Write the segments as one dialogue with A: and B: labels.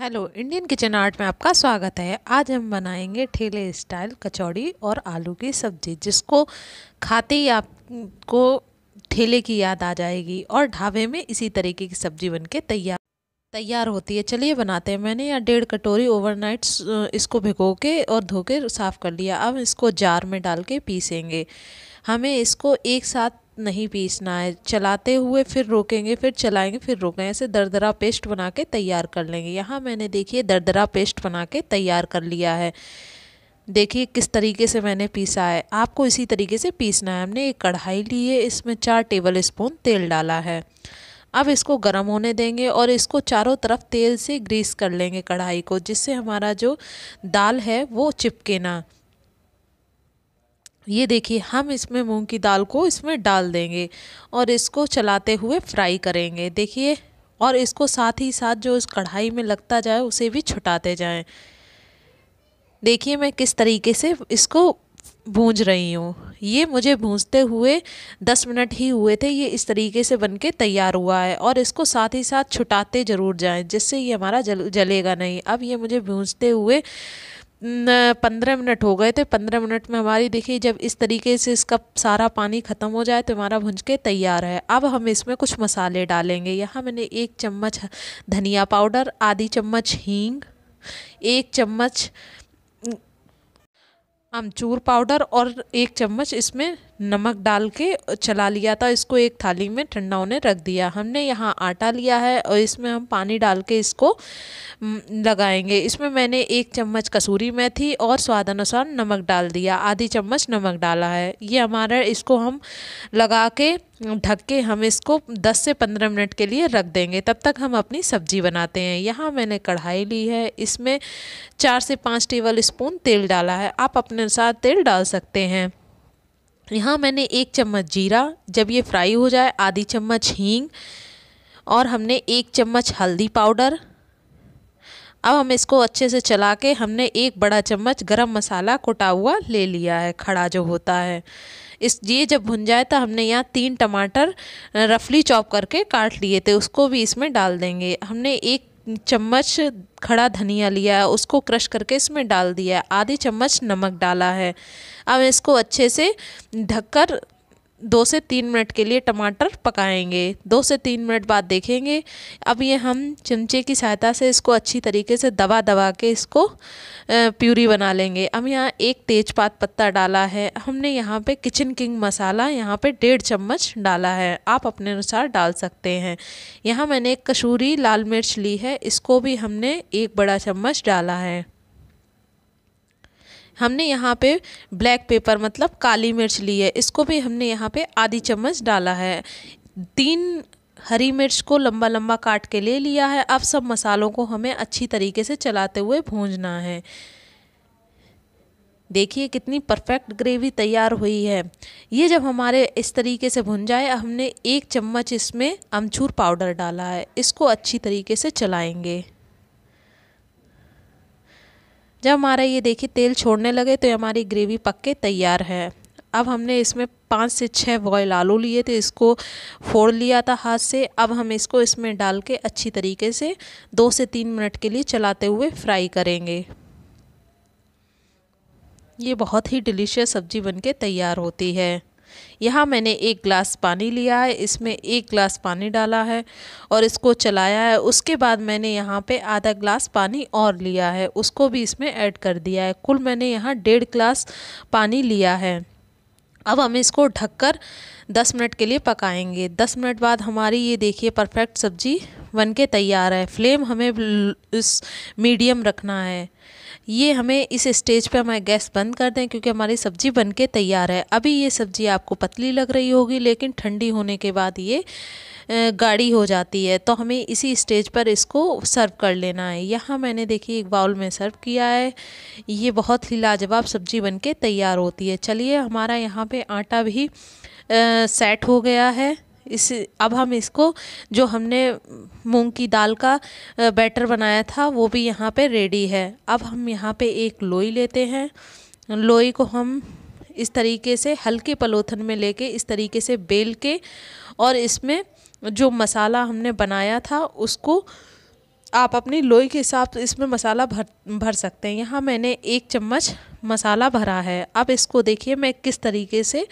A: hello Indian kitchen art में आपका स्वागत है आज हम बनाएंगे ठेले स्टाइल कचौड़ी और आलू की सब्ज़ी जिसको खाते ही आपको ठेले की याद आ जाएगी और ढाबे में इसी तरीके की सब्ज़ी बनके तैयार तैयार होती है चलिए बनाते हैं मैंने यहाँ डेढ़ कटोरी ओवरनाइट इसको भिगो के और धो के साफ़ कर लिया अब इसको जार में डाल के पीसेंगे हमें इसको एक साथ नहीं पीसना है चलाते हुए फिर रोकेंगे फिर चलाएंगे फिर रोकेंगे ऐसे दरदरा पेस्ट बना के तैयार कर लेंगे यहाँ मैंने देखिए दरदरा पेस्ट बना के तैयार कर लिया है देखिए किस तरीके से मैंने पीसा है आपको इसी तरीके से पीसना है हमने एक कढ़ाई ली है इसमें चार टेबल स्पून तेल डाला है अब इसको गर्म होने देंगे और इसको चारों तरफ तेल से ग्रीस कर लेंगे कढ़ाई को जिससे हमारा जो दाल है वो चिपके ना ये देखिए हम इसमें मूंग की दाल को इसमें डाल देंगे और इसको चलाते हुए फ्राई करेंगे देखिए और इसको साथ ही साथ जो इस कढ़ाई में लगता जाए उसे भी छुटाते जाएं देखिए मैं किस तरीके से इसको भूंज रही हूँ ये मुझे भूंजते हुए दस मिनट ही हुए थे ये इस तरीके से बन के तैयार हुआ है और इसको साथ ही साथ छुटाते ज़रूर जाएं जिससे ये हमारा जल जलेगा नहीं अब ये मुझे भूंजते हुए पंद्रह मिनट हो गए थे पंद्रह मिनट में हमारी देखिए जब इस तरीके से इसका सारा पानी ख़त्म हो जाए तो हमारा भुंज के तैयार है अब हम इसमें कुछ मसाले डालेंगे यहाँ मैंने एक चम्मच धनिया पाउडर आधी चम्मच हींग एक चम्मच अमचूर पाउडर और एक चम्मच इसमें नमक डाल के चला लिया था इसको एक थाली में ठंडा होने रख दिया हमने यहाँ आटा लिया है और इसमें हम पानी डाल के इसको लगाएंगे इसमें मैंने एक चम्मच कसूरी मेथी और स्वाद अनुसार नमक डाल दिया आधी चम्मच नमक डाला है ये हमारा इसको हम लगा के ढक के हम इसको 10 से 15 मिनट के लिए रख देंगे तब तक हम अपनी सब्जी बनाते हैं यहाँ मैंने कढ़ाई ली है इसमें चार से पाँच टेबल स्पून तेल डाला है आप अपने अनुसार तेल डाल सकते हैं यहाँ मैंने एक चम्मच जीरा जब ये फ्राई हो जाए आधी चम्मच हींग और हमने एक चम्मच हल्दी पाउडर अब हम इसको अच्छे से चला के हमने एक बड़ा चम्मच गरम मसाला कुटा हुआ ले लिया है खड़ा जो होता है इस ये जब भुन जाए तो हमने यहाँ तीन टमाटर रफली चॉप करके काट लिए थे उसको भी इसमें डाल देंगे हमने एक चम्मच खड़ा धनिया लिया है उसको क्रश करके इसमें डाल दिया है आधी चम्मच नमक डाला है अब इसको अच्छे से ढककर दो से तीन मिनट के लिए टमाटर पकाएंगे दो से तीन मिनट बाद देखेंगे अब ये हम चमचे की सहायता से इसको अच्छी तरीके से दबा दबा के इसको प्यूरी बना लेंगे अब यहाँ एक तेज़पात पत्ता डाला है हमने यहाँ पे किचन किंग मसाला यहाँ पे डेढ़ चम्मच डाला है आप अपने अनुसार डाल सकते हैं यहाँ मैंने एक कसूरी लाल मिर्च ली है इसको भी हमने एक बड़ा चम्मच डाला है हमने यहाँ पे ब्लैक पेपर मतलब काली मिर्च ली है इसको भी हमने यहाँ पे आधी चम्मच डाला है तीन हरी मिर्च को लंबा लंबा काट के ले लिया है अब सब मसालों को हमें अच्छी तरीके से चलाते हुए भूंजना है देखिए कितनी परफेक्ट ग्रेवी तैयार हुई है ये जब हमारे इस तरीके से भुन जाए हमने एक चम्मच इसमें अमचूर पाउडर डाला है इसको अच्छी तरीके से चलाएंगे जब हमारा ये देखिए तेल छोड़ने लगे तो हमारी ग्रेवी पक के तैयार है अब हमने इसमें पाँच से छः बॉयल आलू लिए थे इसको फोड़ लिया था हाथ से अब हम इसको इसमें डाल के अच्छी तरीके से दो से तीन मिनट के लिए चलाते हुए फ्राई करेंगे ये बहुत ही डिलीशियस सब्ज़ी बनके तैयार होती है यहाँ मैंने एक ग्लास पानी लिया है इसमें एक ग्लास पानी डाला है और इसको चलाया है उसके बाद मैंने यहाँ पे आधा ग्लास पानी और लिया है उसको भी इसमें ऐड कर दिया है कुल मैंने यहाँ डेढ़ ग्लास पानी लिया है अब हम इसको ढककर 10 मिनट के लिए पकाएंगे 10 मिनट बाद हमारी ये देखिए परफेक्ट सब्ज़ी बन के तैयार है फ्लेम हमें इस मीडियम रखना है ये हमें इस स्टेज पे हमारे गैस बंद कर दें क्योंकि हमारी सब्ज़ी बन के तैयार है अभी ये सब्ज़ी आपको पतली लग रही होगी लेकिन ठंडी होने के बाद ये गाढ़ी हो जाती है तो हमें इसी स्टेज पर इसको सर्व कर लेना है यहाँ मैंने देखिए एक बाउल में सर्व किया है ये बहुत ही लाजवाब सब्ज़ी बन के तैयार होती है चलिए हमारा यहाँ पर आटा भी आ, सेट हो गया है इस अब हम इसको जो हमने मूंग की दाल का बैटर बनाया था वो भी यहाँ पे रेडी है अब हम यहाँ पे एक लोई लेते हैं लोई को हम इस तरीके से हल्के पलोथन में लेके इस तरीके से बेल के और इसमें जो मसाला हमने बनाया था उसको आप अपनी लोई के हिसाब से इसमें मसाला भर भर सकते हैं यहाँ मैंने एक चम्मच मसाला भरा है अब इसको देखिए मैं किस तरीके से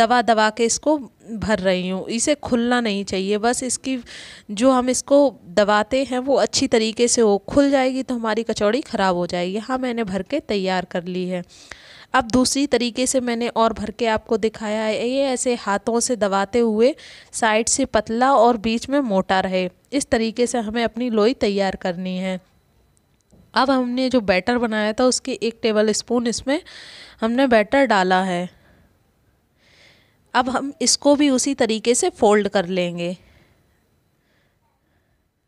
A: दवा दबा के इसको भर रही हूँ इसे खुलना नहीं चाहिए बस इसकी जो हम इसको दबाते हैं वो अच्छी तरीके से हो खुल जाएगी तो हमारी कचौड़ी ख़राब हो जाएगी हाँ मैंने भर के तैयार कर ली है अब दूसरी तरीके से मैंने और भर के आपको दिखाया है ये ऐसे हाथों से दबाते हुए साइड से पतला और बीच में मोटा रहे इस तरीके से हमें अपनी लोई तैयार करनी है अब हमने जो बैटर बनाया था उसके एक टेबल स्पून इसमें हमने बैटर डाला है अब हम इसको भी उसी तरीके से फोल्ड कर लेंगे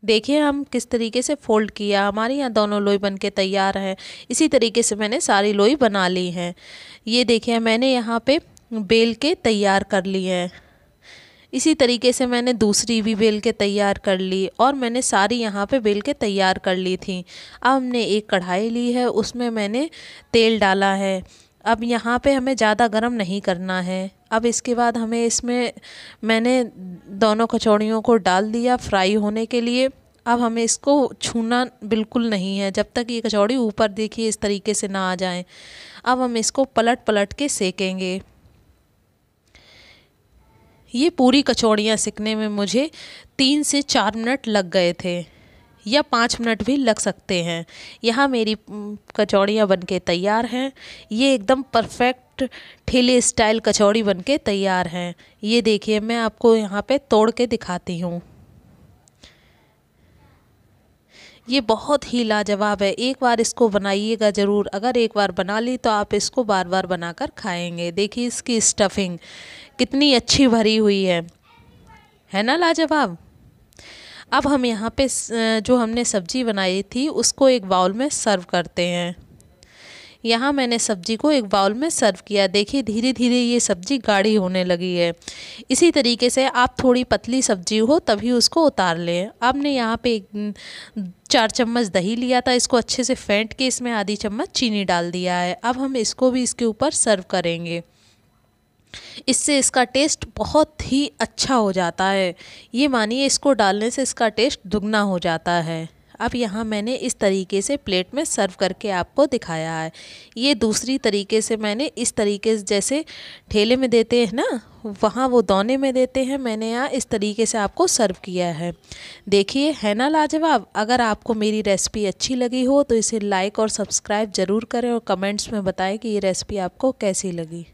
A: देखिए हम किस तरीके से फ़ोल्ड किया हमारे यहाँ दोनों लोई बन के तैयार हैं इसी तरीके से मैंने सारी लोई बना ली हैं ये देखिए मैंने यहाँ पे बेल के तैयार कर ली हैं इसी तरीके से मैंने दूसरी भी बेल के तैयार कर ली और मैंने सारी यहाँ पे बेल के तैयार कर ली थी अब हमने एक कढ़ाई ली है उसमें मैंने तेल डाला है अब यहाँ पे हमें ज़्यादा गर्म नहीं करना है अब इसके बाद हमें इसमें मैंने दोनों कचौड़ियों को डाल दिया फ्राई होने के लिए अब हमें इसको छूना बिल्कुल नहीं है जब तक ये कचौड़ी ऊपर देखिए इस तरीके से ना आ जाए अब हम इसको पलट पलट के सेकेंगे ये पूरी कचौड़ियाँ सीखने में मुझे तीन से चार मिनट लग गए थे या पाँच मिनट भी लग सकते हैं यहाँ मेरी कचौड़ियाँ बन के तैयार हैं ये एकदम परफेक्ट ठेले स्टाइल कचौड़ी बन के तैयार हैं ये देखिए मैं आपको यहाँ पे तोड़ के दिखाती हूँ ये बहुत ही लाजवाब है एक बार इसको बनाइएगा ज़रूर अगर एक बार बना ली तो आप इसको बार बार बनाकर खाएंगे देखिए इसकी स्टफिंग कितनी अच्छी भरी हुई है है ना लाजवाब अब हम यहाँ पे जो हमने सब्जी बनाई थी उसको एक बाउल में सर्व करते हैं यहाँ मैंने सब्जी को एक बाउल में सर्व किया देखिए धीरे धीरे ये सब्जी गाढ़ी होने लगी है इसी तरीके से आप थोड़ी पतली सब्जी हो तभी उसको उतार लें आपने यहाँ पे एक चार चम्मच दही लिया था इसको अच्छे से फेंट के इसमें आधी चम्मच चीनी डाल दिया है अब हम इसको भी इसके ऊपर सर्व करेंगे इससे इसका टेस्ट बहुत ही अच्छा हो जाता है ये मानिए इसको डालने से इसका टेस्ट दुगना हो जाता है अब यहाँ मैंने इस तरीके से प्लेट में सर्व करके आपको दिखाया है ये दूसरी तरीके से मैंने इस तरीके से जैसे ठेले में देते हैं ना वहाँ वो दौने में देते हैं मैंने यहाँ इस तरीके से आपको सर्व किया है देखिए है ना लाजवाब अगर आपको मेरी रेसिपी अच्छी लगी हो तो इसे लाइक और सब्सक्राइब ज़रूर करें और कमेंट्स में बताएं कि ये रेसिपी आपको कैसी लगी